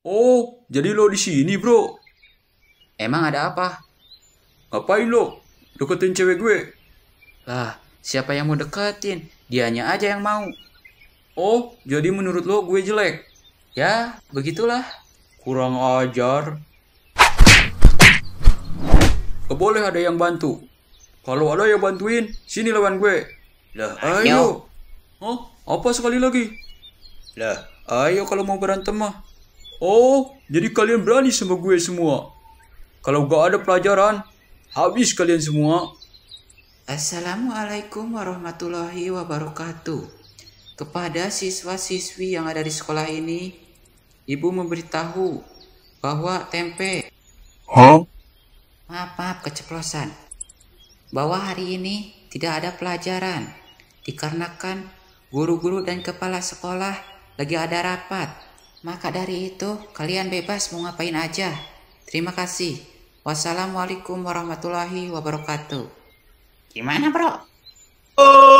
Oh, jadi lo di sini, bro. Emang ada apa? Ngapain lo? Deketin cewek gue. Lah, siapa yang mau deketin? Dianya aja yang mau. Oh, jadi menurut lo gue jelek? Ya, begitulah. Kurang ajar. Gak boleh ada yang bantu. Kalau ada yang bantuin, sini lawan gue. Lah, ayo. Oh, Hah? Apa sekali lagi? Lah, ayo kalau mau berantem mah. Oh, jadi kalian berani sama gue semua. Kalau gak ada pelajaran, habis kalian semua. Assalamualaikum warahmatullahi wabarakatuh. Kepada siswa-siswi yang ada di sekolah ini, ibu memberitahu bahwa tempe. Hah? Maaf, maaf, keceplosan. Bahwa hari ini tidak ada pelajaran, dikarenakan guru-guru dan kepala sekolah lagi ada rapat. Maka dari itu, kalian bebas mau ngapain aja. Terima kasih. Wassalamualaikum warahmatullahi wabarakatuh. Gimana, bro? Oh.